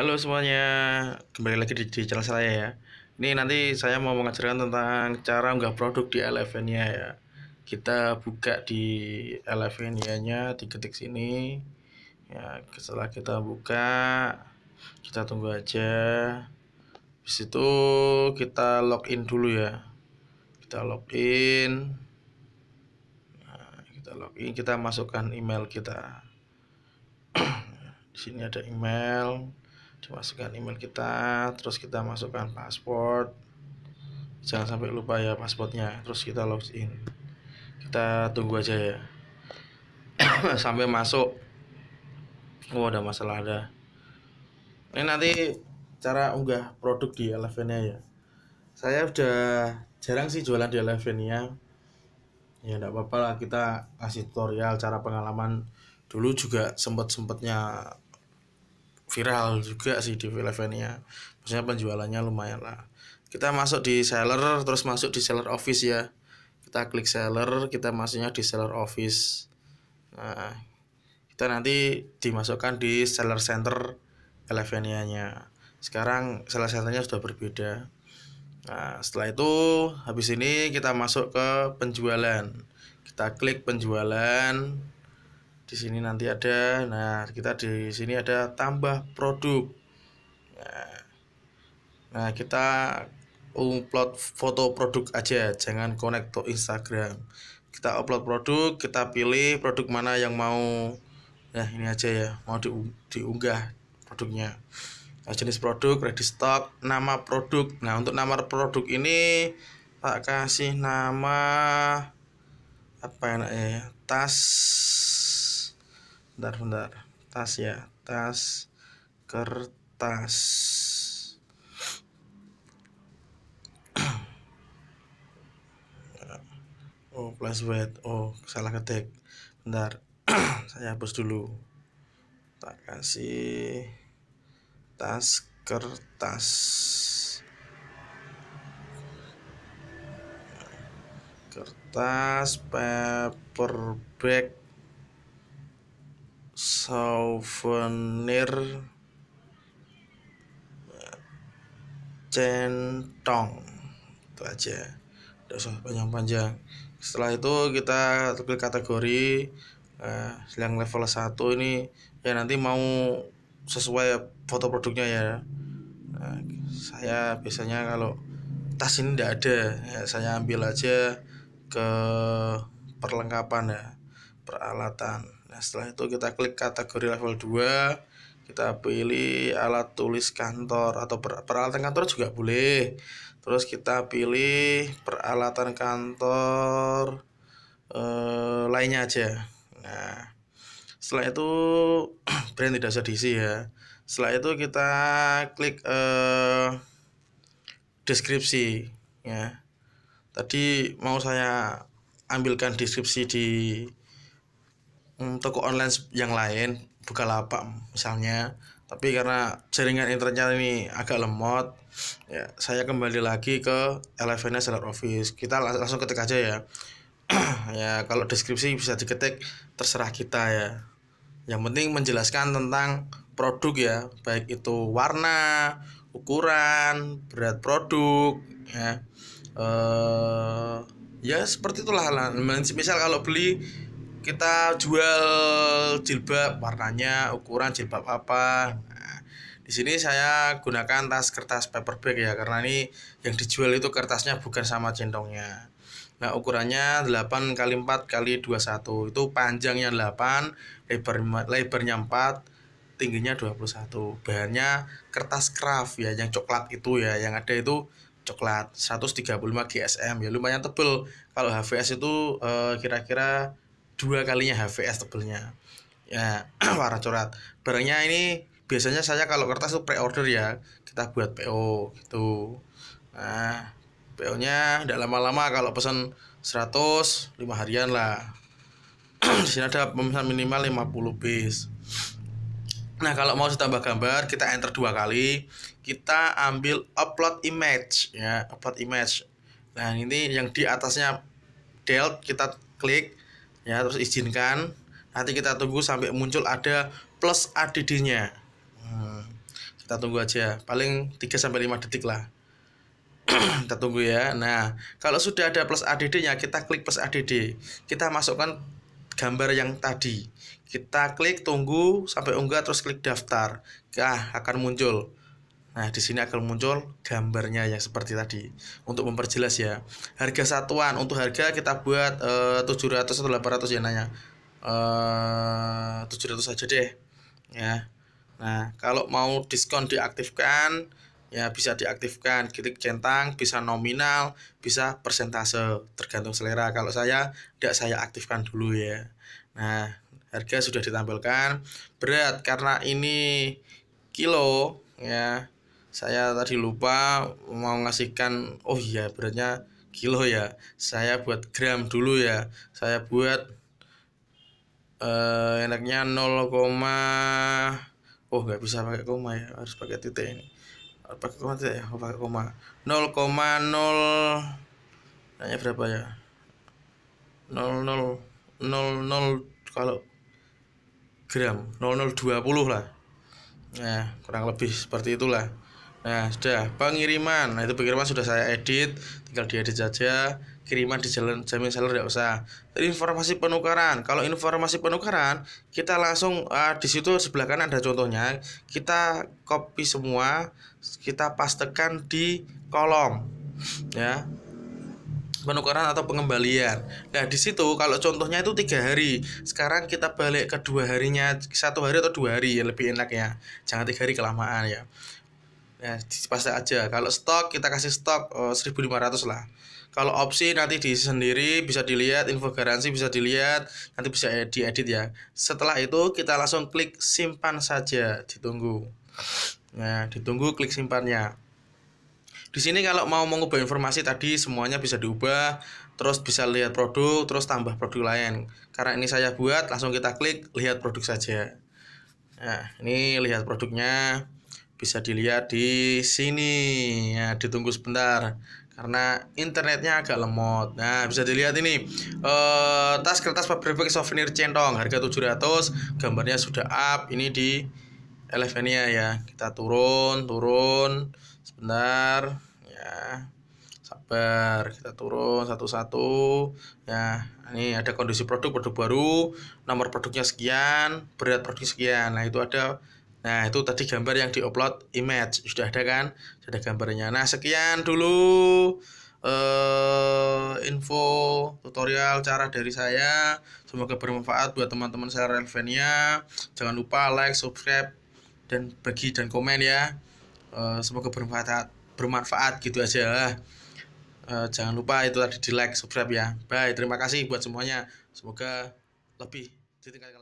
Halo semuanya, kembali lagi di, di channel saya ya. Ini nanti saya mau mengajarkan tentang cara unggah produk di nya ya. Kita buka di Elevennya-nya, diketik sini. Ya, setelah kita buka, kita tunggu aja. Habis itu kita login dulu ya. Kita login. Nah, kita login, kita masukkan email kita. di sini ada email dimasukkan email kita terus kita masukkan password jangan sampai lupa ya passwordnya terus kita login kita tunggu aja ya sampai masuk oh ada masalah ada ini nanti cara unggah produk di Elevenia ya saya udah jarang sih jualan di Elevenia ya tidak apa-apa lah kita kasih tutorial cara pengalaman dulu juga sempet sempetnya viral juga sih di Vilevania maksudnya penjualannya lumayan lah kita masuk di seller terus masuk di seller office ya kita klik seller kita masuknya di seller office nah kita nanti dimasukkan di seller center Vilevania nya sekarang seller centernya sudah berbeda nah setelah itu habis ini kita masuk ke penjualan kita klik penjualan di sini nanti ada nah kita di sini ada tambah produk nah, nah kita upload foto produk aja jangan connect to Instagram kita upload produk kita pilih produk mana yang mau nah ini aja ya mau di, diunggah produknya nah, jenis produk ready stock nama produk nah untuk nama produk ini tak kasih nama apa enaknya ya tas bentar bentar tas ya tas kertas oh plus wet oh salah ketik bentar saya hapus dulu tak kasih tas kertas kertas paper bag souvenir centong itu aja tidak usah panjang-panjang setelah itu kita klik kategori uh, yang level 1 ini ya nanti mau sesuai foto produknya ya nah, saya biasanya kalau tas ini tidak ada ya, saya ambil aja ke perlengkapan ya peralatan nah setelah itu kita klik kategori level 2 kita pilih alat tulis kantor atau per peralatan kantor juga boleh terus kita pilih peralatan kantor eh, lainnya aja nah setelah itu brand tidak usah diisi ya setelah itu kita klik eh, deskripsi ya tadi mau saya ambilkan deskripsi di mm, toko online yang lain buka lapak misalnya tapi karena jaringan internetnya ini agak lemot ya saya kembali lagi ke Elevennya Seller Office kita lang langsung ketik aja ya ya kalau deskripsi bisa diketik terserah kita ya yang penting menjelaskan tentang produk ya baik itu warna ukuran berat produk ya eh ya seperti itulah lah misal kalau beli kita jual jilbab warnanya ukuran jilbab apa nah, di sini saya gunakan tas kertas paper bag ya karena ini yang dijual itu kertasnya bukan sama centongnya nah ukurannya 8 kali 4 kali 21 itu panjangnya 8 lebar lebarnya 4 tingginya 21 bahannya kertas craft ya yang coklat itu ya yang ada itu coklat 135 GSM ya lumayan tebel kalau HVS itu eh, kira-kira eh, dua kalinya HVS tebelnya ya warna corat barangnya ini biasanya saya kalau kertas tuh pre-order ya kita buat PO gitu nah PO nya tidak lama-lama kalau pesan 100 5 harian lah di sini ada pemesan minimal 50 base Nah kalau mau ditambah gambar kita enter dua kali kita ambil upload image ya upload image nah ini yang di atasnya delt kita klik ya terus izinkan nanti kita tunggu sampai muncul ada plus ADD-nya hmm, kita tunggu aja paling 3 sampai 5 detik lah kita tunggu ya nah kalau sudah ada plus ADD-nya kita klik plus ADD kita masukkan gambar yang tadi kita klik tunggu sampai unggah terus klik daftar ah akan muncul Nah, di sini akan muncul gambarnya yang seperti tadi. Untuk memperjelas ya. Harga satuan untuk harga kita buat eh, 700 atau 800 ya nanya. Eh 700 saja deh. Ya. Nah, kalau mau diskon diaktifkan ya bisa diaktifkan klik centang bisa nominal bisa persentase tergantung selera kalau saya tidak saya aktifkan dulu ya nah harga sudah ditampilkan berat karena ini kilo ya saya tadi lupa mau ngasihkan oh iya beratnya kilo ya saya buat gram dulu ya saya buat eh, enaknya 0, oh nggak bisa pakai koma ya harus pakai titik ini pakai koma titik ya oh, pakai koma 0,0 nanya berapa ya 0, 0 kalau gram 0020 lah ya kurang lebih seperti itulah Nah, sudah pengiriman. Nah, itu pengiriman sudah saya edit, tinggal diedit saja. Kiriman di jalan jamin seller tidak usah. Terus informasi penukaran. Kalau informasi penukaran, kita langsung uh, di situ sebelah kanan ada contohnya. Kita copy semua, kita pastekan di kolom. Ya. Penukaran atau pengembalian. Nah, di situ kalau contohnya itu tiga hari. Sekarang kita balik ke dua harinya, satu hari atau dua hari ya lebih enak ya. Jangan tiga hari kelamaan ya ya dipasang aja kalau stok kita kasih stok uh, eh, 1500 lah kalau opsi nanti di sendiri bisa dilihat info garansi bisa dilihat nanti bisa e, edit ya setelah itu kita langsung klik simpan saja ditunggu nah ditunggu klik simpannya di sini kalau mau mengubah informasi tadi semuanya bisa diubah terus bisa lihat produk terus tambah produk lain karena ini saya buat langsung kita klik lihat produk saja nah ini lihat produknya bisa dilihat di sini ya ditunggu sebentar karena internetnya agak lemot nah bisa dilihat ini eh, tas kertas pabrik souvenir centong harga 700 gambarnya sudah up ini di Elevenia ya kita turun turun sebentar ya sabar kita turun satu-satu ya ini ada kondisi produk produk baru nomor produknya sekian berat produk sekian nah itu ada Nah, itu tadi gambar yang diupload image sudah ada kan? Sudah gambarnya. Nah, sekian dulu uh, info tutorial cara dari saya. Semoga bermanfaat buat teman-teman saya Relvenia. Jangan lupa like, subscribe dan bagi dan komen ya. Uh, semoga bermanfaat bermanfaat gitu aja. Uh, jangan lupa itu tadi di like, subscribe ya. Bye, terima kasih buat semuanya. Semoga lebih ditingkatkan